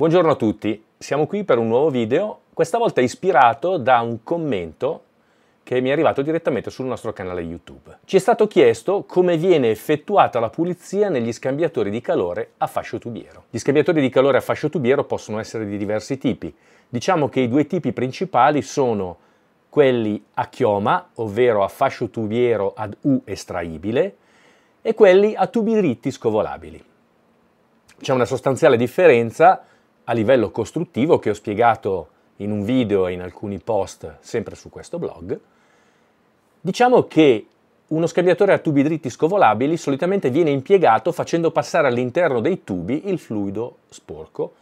Buongiorno a tutti, siamo qui per un nuovo video, questa volta ispirato da un commento che mi è arrivato direttamente sul nostro canale YouTube. Ci è stato chiesto come viene effettuata la pulizia negli scambiatori di calore a fascio tubiero. Gli scambiatori di calore a fascio tubiero possono essere di diversi tipi. Diciamo che i due tipi principali sono quelli a chioma, ovvero a fascio tubiero ad U estraibile, e quelli a tubi dritti scovolabili. C'è una sostanziale differenza a livello costruttivo che ho spiegato in un video e in alcuni post sempre su questo blog, diciamo che uno scambiatore a tubi dritti scovolabili solitamente viene impiegato facendo passare all'interno dei tubi il fluido sporco,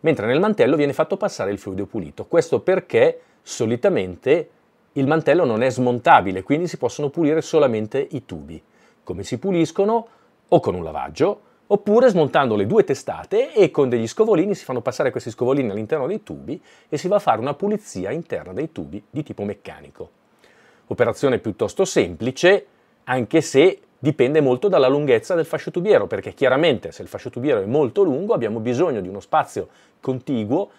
mentre nel mantello viene fatto passare il fluido pulito. Questo perché solitamente il mantello non è smontabile, quindi si possono pulire solamente i tubi. Come si puliscono? O con un lavaggio, oppure smontando le due testate e con degli scovolini si fanno passare questi scovolini all'interno dei tubi e si va a fare una pulizia interna dei tubi di tipo meccanico. Operazione piuttosto semplice, anche se dipende molto dalla lunghezza del fascio tubiero, perché chiaramente se il fascio tubiero è molto lungo abbiamo bisogno di uno spazio contiguo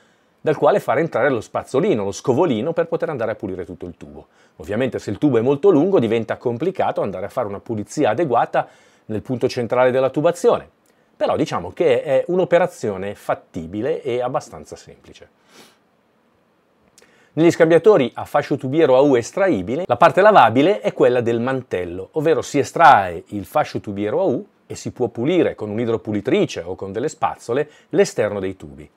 dal quale fare entrare lo spazzolino, lo scovolino per poter andare a pulire tutto il tubo. Ovviamente se il tubo è molto lungo diventa complicato andare a fare una pulizia adeguata nel punto centrale della tubazione, però diciamo che è un'operazione fattibile e abbastanza semplice. Negli scambiatori a fascio tubiero AU estraibile, la parte lavabile è quella del mantello, ovvero si estrae il fascio tubiero AU e si può pulire con un'idropulitrice o con delle spazzole l'esterno dei tubi.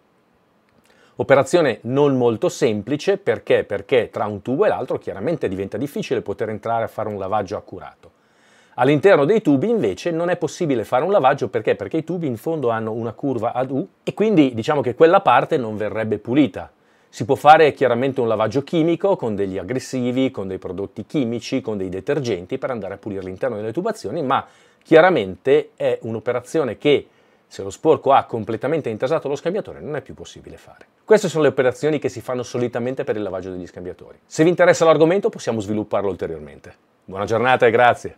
Operazione non molto semplice perché? perché tra un tubo e l'altro chiaramente diventa difficile poter entrare a fare un lavaggio accurato. All'interno dei tubi invece non è possibile fare un lavaggio perché? Perché i tubi in fondo hanno una curva ad U e quindi diciamo che quella parte non verrebbe pulita. Si può fare chiaramente un lavaggio chimico con degli aggressivi, con dei prodotti chimici, con dei detergenti per andare a pulire l'interno delle tubazioni, ma chiaramente è un'operazione che se lo sporco ha completamente intasato lo scambiatore non è più possibile fare. Queste sono le operazioni che si fanno solitamente per il lavaggio degli scambiatori. Se vi interessa l'argomento possiamo svilupparlo ulteriormente. Buona giornata e grazie!